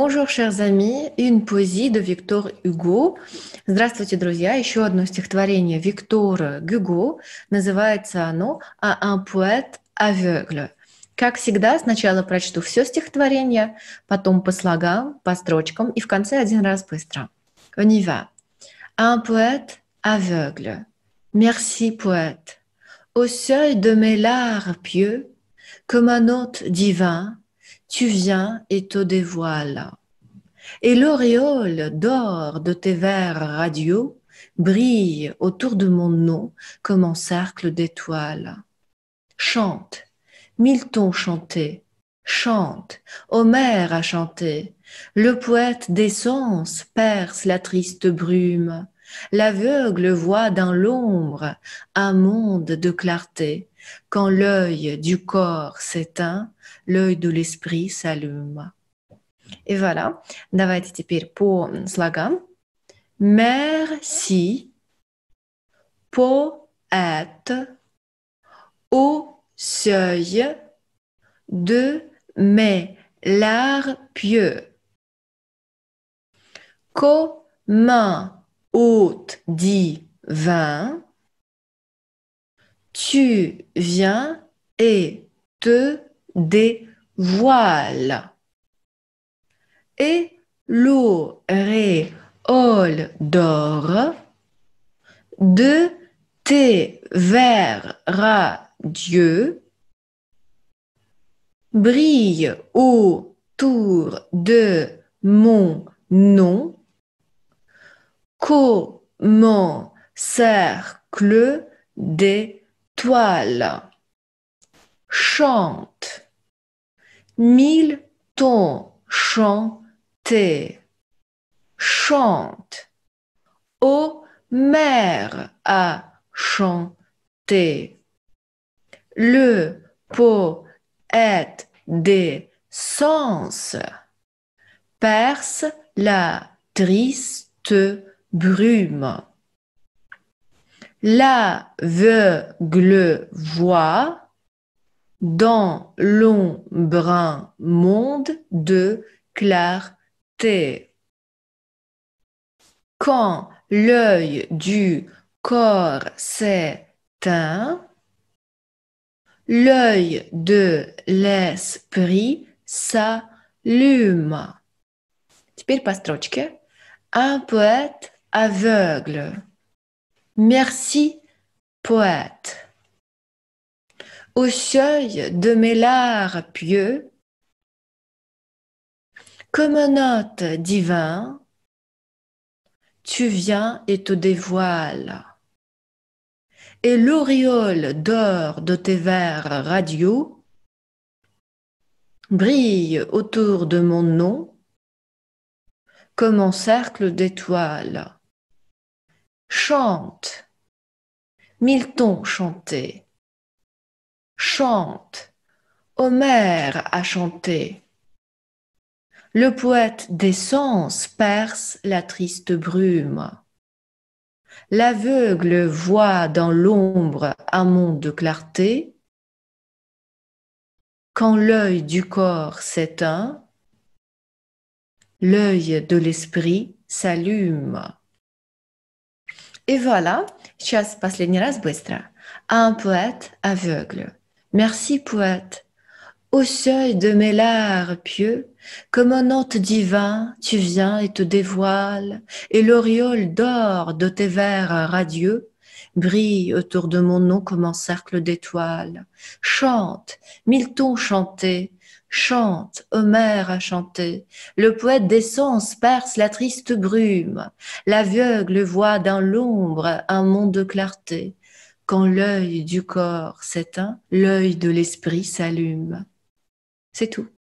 Bonjour, chers amis, une poésie de Victor Hugo. Здравствуйте, друзья. Еще одно стихотворение Виктора Гюго. Называется оно «А un poète aveugle». Как всегда, сначала прочту все стихотворение, потом по слогам, по строчкам и в конце один раз быстро. On y va. Un poète aveugle. Merci, poète. Au seuil de mes larmes pieux, comme un hôte divin, tu viens et te dévoiles. Et l'auréole d'or de tes vers radiaux brille autour de mon nom comme en cercle d'étoiles. Chante, mille tons chante, Homère a chanté, le poète sens perce la triste brume, l'aveugle voit dans l'ombre un monde de clarté, quand l'œil du corps s'éteint, l'œil de l'esprit s'allume. Et voilà. Давайте теперь по слогам. Merci, poète, au seuil de mes larmes pieux. Comment hôte divin, tu viens et te dévoiles. Et l'auréole d'or de tes vers radieux brille autour de mon nom comme cercle des Chante mille tons chantés, chante, ô mer à chanter. Le poète des sens perce la triste brume. La l'aveugle voit dans l'ombre monde de clarté. Quand l'œil du corps s'éteint, l'œil de l'esprit s'allume. Теперь по Un poète aveugle. Merci, poète. Au seuil de mes lards pieux, comme un hôte divin, tu viens et te dévoiles. Et l'auréole d'or de tes vers radieux brille autour de mon nom comme un cercle d'étoiles chante. Milton chantait. Chante. Homère a chanté. Le poète des sens perce la triste brume. L'aveugle voit dans l'ombre un monde de clarté. Quand l'œil du corps s'éteint, l'œil de l'esprit s'allume. Et voilà, Chas pas, niras быстро. À un poète aveugle. Merci poète. Au seuil de mes larmes pieux, comme un hôte divin, tu viens et te dévoiles, et l'auréole d'or de tes vers radieux brille autour de mon nom comme un cercle d'étoiles. Chante, mille tons chante, Homère a chanté. Le poète des sens perce la triste brume, l'aveugle voit dans l'ombre un monde de clarté. Quand l'œil du corps s'éteint, l'œil de l'esprit s'allume. C'est tout.